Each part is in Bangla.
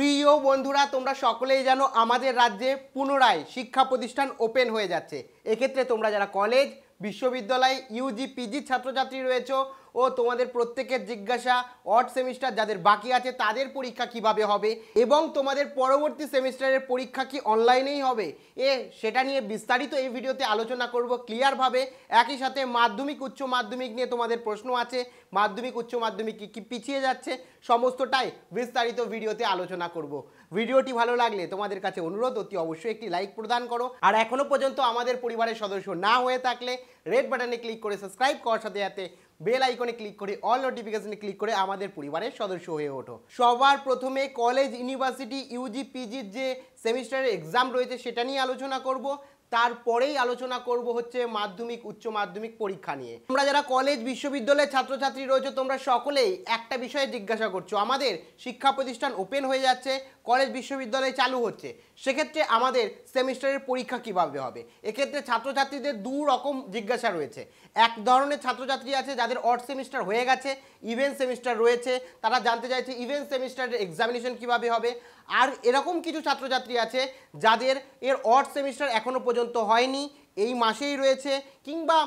প্রিয় বন্ধুরা তোমরা সকলেই জানো আমাদের রাজ্যে পুনরায় শিক্ষা প্রতিষ্ঠান ওপেন হয়ে যাচ্ছে এক্ষেত্রে তোমরা যারা কলেজ বিশ্ববিদ্যালয় ইউজি পিজি ছাত্রছাত্রী রয়েছে ও তোমাদের প্রত্যেকের জিজ্ঞাসা অড সেমিস্টার যাদের বাকি আছে তাদের পরীক্ষা কিভাবে হবে এবং তোমাদের পরবর্তী সেমিস্টারের পরীক্ষা কি অনলাইনেই হবে এ সেটা নিয়ে বিস্তারিত এই ভিডিওতে আলোচনা করব ক্লিয়ারভাবে একই সাথে মাধ্যমিক উচ্চ মাধ্যমিক নিয়ে তোমাদের প্রশ্ন আছে মাধ্যমিক উচ্চ মাধ্যমিক কি কী পিছিয়ে যাচ্ছে সমস্তটাই বিস্তারিত ভিডিওতে আলোচনা করব ভিডিওটি ভালো লাগলে তোমাদের কাছে অনুরোধ অতি অবশ্যই একটি লাইক প্রদান করো আর এখনও পর্যন্ত আমাদের পরিবারের সদস্য না হয়ে থাকলে রেড বাটনে ক্লিক করে সাবস্ক্রাইব করার সাথে সাথে বেল আইকনে ক্লিক করে অল নোটিফিকেশনে ক্লিক করে আমাদের পরিবারের সদস্য হয়ে ওঠো সবার প্রথমে কলেজ ইউনিভার্সিটি ইউজি পিজির যে সেমিস্টারের এক্সাম রয়েছে সেটা নিয়ে আলোচনা করব তারপরেই আলোচনা করব হচ্ছে মাধ্যমিক উচ্চ মাধ্যমিক পরীক্ষা নিয়ে তোমরা যারা কলেজ বিশ্ববিদ্যালয়ের ছাত্রছাত্রী রয়েছে তোমরা সকলেই একটা বিষয়ে জিজ্ঞাসা করছো আমাদের শিক্ষা প্রতিষ্ঠান ওপেন হয়ে যাচ্ছে কলেজ বিশ্ববিদ্যালয়ে চালু হচ্ছে সেক্ষেত্রে আমাদের সেমিস্টারের পরীক্ষা কীভাবে হবে এক্ষেত্রে ছাত্রছাত্রীদের দু রকম জিজ্ঞাসা রয়েছে এক ধরনের ছাত্রছাত্রী আছে যাদের অর্থ সেমিস্টার হয়ে গেছে ইভেন্ট সেমিস্টার রয়েছে তারা জানতে চাইছে ইভেন্ট সেমিস্টারের এক্সামিনেশন কিভাবে হবে আর এরকম কিছু ছাত্রছাত্রী আছে যাদের এর অর্থ সেমিস্টার এখনও পর্যন্ত হয়নি এই মাসেই রয়েছে কিংবা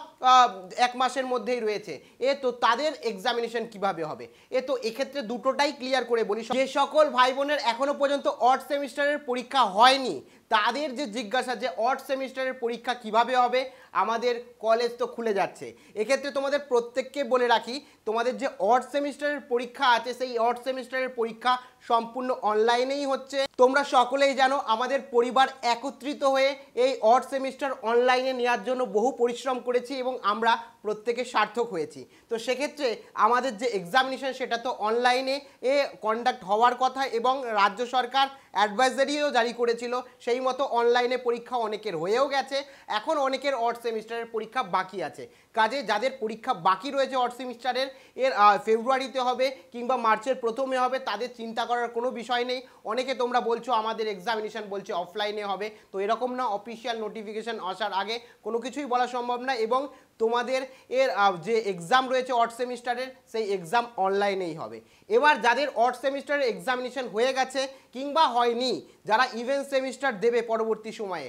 এক মাসের মধ্যেই রয়েছে এ তো তাদের এক্সামিনেশন কিভাবে হবে এ তো এক্ষেত্রে দুটোটাই ক্লিয়ার করে বলি যে সকল ভাই বোনের এখনও পর্যন্ত অর্ড সেমিস্টারের পরীক্ষা হয়নি তাদের যে জিজ্ঞাসা যে অর্ড সেমিস্টারের পরীক্ষা কিভাবে হবে আমাদের কলেজ তো খুলে যাচ্ছে এক্ষেত্রে তোমাদের প্রত্যেককে বলে রাখি তোমাদের যে অর্ড সেমিস্টারের পরীক্ষা আছে সেই অর্ড সেমিস্টারের পরীক্ষা সম্পূর্ণ অনলাইনেই হচ্ছে তোমরা সকলেই জানো আমাদের পরিবার একত্রিত হয়ে এই অর্ড সেমিস্টার অনলাইন ডিজাইনে নেওয়ার জন্য বহু পরিশ্রম করেছি এবং আমরা প্রত্যেকে সার্থক হয়েছি তো সেক্ষেত্রে আমাদের যে এক্সামিনেশন সেটা তো অনলাইনে এ কন্ডাক্ট হওয়ার কথা এবং রাজ্য সরকার অ্যাডভাইজারিও জারি করেছিল সেই মতো অনলাইনে পরীক্ষা অনেকের হয়েও গেছে এখন অনেকের অর্থ সেমিস্টারের পরীক্ষা বাকি আছে কাজে যাদের পরীক্ষা বাকি রয়েছে অর্থ সেমিস্টারের এর ফেব্রুয়ারিতে হবে কিংবা মার্চের প্রথমে হবে তাদের চিন্তা করার কোনো বিষয় নেই অনেকে তোমরা বলছো আমাদের এক্সামিনেশান বলছে অফলাইনে হবে তো এরকম না অফিসিয়াল নোটিফিকেশান আসার আগে কোনো কিছুই বলা সম্ভব না এবং তোমাদের এর যে এক্সাম রয়েছে অর্থ সেমিস্টারের সেই এক্সাম অনলাইনেই হবে এবার যাদের অর্থ সেমিস্টারের এক্সামিনেশান হয়ে গেছে কিংবা হয়নি যারা ইভেন্ট সেমিস্টার দেবে পরবর্তী সময়ে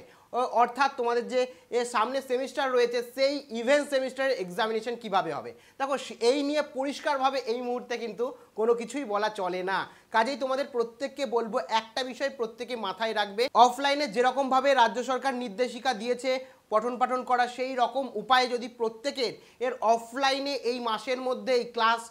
অর্থাৎ তোমাদের যে সামনে সেমিস্টার রয়েছে সেই ইভেন্ট সেমিস্টারের এক্সামিনেশন কিভাবে হবে দেখো এই নিয়ে পরিষ্কারভাবে এই মুহূর্তে কিন্তু কোনো কিছুই বলা চলে না কাজেই তোমাদের প্রত্যেককে বলবো একটা বিষয় প্রত্যেকে মাথায় রাখবে অফলাইনে যেরকমভাবে রাজ্য সরকার নির্দেশিকা দিয়েছে পঠন পাঠন করা সেই রকম উপায়ে যদি প্রত্যেকের এর অফলাইনে এই মাসের মধ্যেই ক্লাস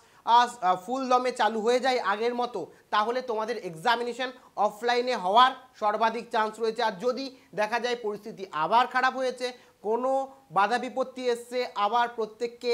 ফুল দমে চালু হয়ে যায় আগের মতো তাহলে তোমাদের এক্সামিনেশন অফলাইনে হওয়ার সর্বাধিক চান্স রয়েছে আর যদি দেখা যায় পরিস্থিতি আবার খারাপ হয়েছে কোনো বাধা বিপত্তি এসছে আবার প্রত্যেককে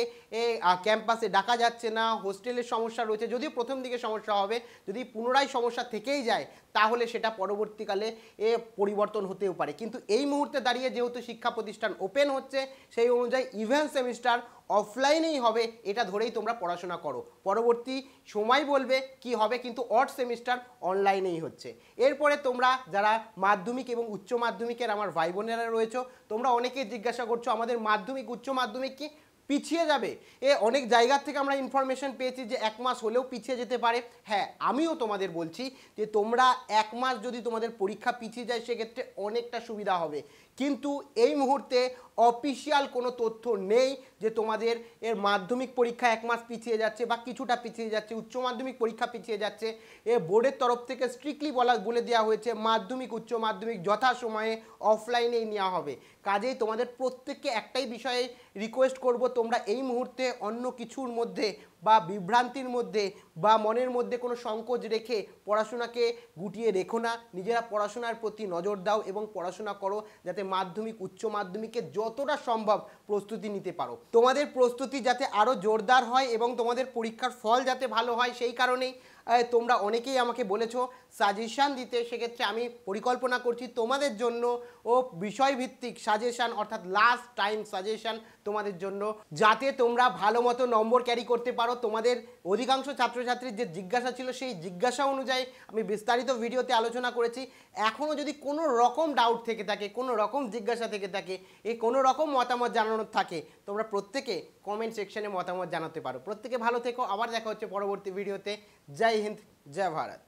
ক্যাম্পাসে ডাকা যাচ্ছে না হোস্টেলের সমস্যা রয়েছে যদিও প্রথম দিকে সমস্যা হবে যদি পুনরায় সমস্যা থেকেই যায় তাহলে সেটা পরবর্তীকালে এ পরিবর্তন হতেও পারে কিন্তু এই মুহূর্তে দাঁড়িয়ে যেহেতু শিক্ষা প্রতিষ্ঠান ওপেন হচ্ছে সেই অনুযায়ী ইভেন্ট সেমিস্টার অফলাইনেই হবে এটা ধরেই তোমরা পড়াশোনা করো পরবর্তী সময় বলবে কি হবে কিন্তু অর্ড সেমিস্টার অনলাইনেই হচ্ছে এরপরে তোমরা যারা মাধ্যমিক এবং উচ্চ মাধ্যমিকের আমার ভাই বোনেরা রয়েছে তোমরা অনেকেই জিজ্ঞাসা করছো আমাদের আমাদের মাধ্যমিক উচ্চ মাধ্যমিক কি পিছিয়ে যাবে এ অনেক জায়গা থেকে আমরা ইনফরমেশন পেয়েছি যে এক মাস হলেও পিছিয়ে যেতে পারে হ্যাঁ আমিও তোমাদের বলছি যে তোমরা এক মাস যদি তোমাদের পরীক্ষা পিছিয়ে যায় সেক্ষেত্রে অনেকটা সুবিধা হবে কিন্তু এই মুহূর্তে অফিসিয়াল কোনো তথ্য নেই যে তোমাদের এর মাধ্যমিক পরীক্ষা এক মাস পিছিয়ে যাচ্ছে বা কিছুটা পিছিয়ে যাচ্ছে উচ্চ মাধ্যমিক পরীক্ষা পিছিয়ে যাচ্ছে এ বোর্ডের তরফ থেকে স্ট্রিক্টলি বলা বলে দেওয়া হয়েছে মাধ্যমিক উচ্চ মাধ্যমিক যথাসময়ে অফলাইনেই নেওয়া হবে কাজেই তোমাদের প্রত্যেককে একটাই বিষয়ে রিকোয়েস্ট করব তোমরা এই মুহূর্তে অন্য কিছুর মধ্যে বা বিভ্রান্তির মধ্যে বা মনের মধ্যে কোনো সংকোচ রেখে পড়াশোনাকে গুটিয়ে রেখো না নিজেরা পড়াশোনার প্রতি নজর দাও এবং পড়াশোনা করো যাতে মাধ্যমিক উচ্চ মাধ্যমিকে যতটা সম্ভব প্রস্তুতি নিতে পারো তোমাদের প্রস্তুতি যাতে আরও জোরদার হয় এবং তোমাদের পরীক্ষার ফল যাতে ভালো হয় সেই কারণেই তোমরা অনেকেই আমাকে বলেছো সাজেশান দিতে সেক্ষেত্রে আমি পরিকল্পনা করছি তোমাদের জন্য ও বিষয়ভিত্তিক সাজেশান অর্থাৎ লাস্ট টাইম সাজেশান তোমাদের জন্য যাতে তোমরা ভালো মতো নম্বর ক্যারি করতে পারো তোমাদের অধিকাংশ ছাত্রছাত্রীর যে জিজ্ঞাসা ছিল সেই জিজ্ঞাসা অনুযায়ী আমি বিস্তারিত ভিডিওতে আলোচনা করেছি এখনও যদি কোনো রকম ডাউট থেকে থাকে কোনো রকম জিজ্ঞাসা থেকে থাকে এই কোনো রকম মতামত জানানোর থাকে তোমরা প্রত্যেকে কমেন্ট সেকশানে মতামত জানাতে পারো প্রত্যেকে ভালো থেকো আবার দেখা হচ্ছে পরবর্তী ভিডিওতে যাই हिंद जय भारत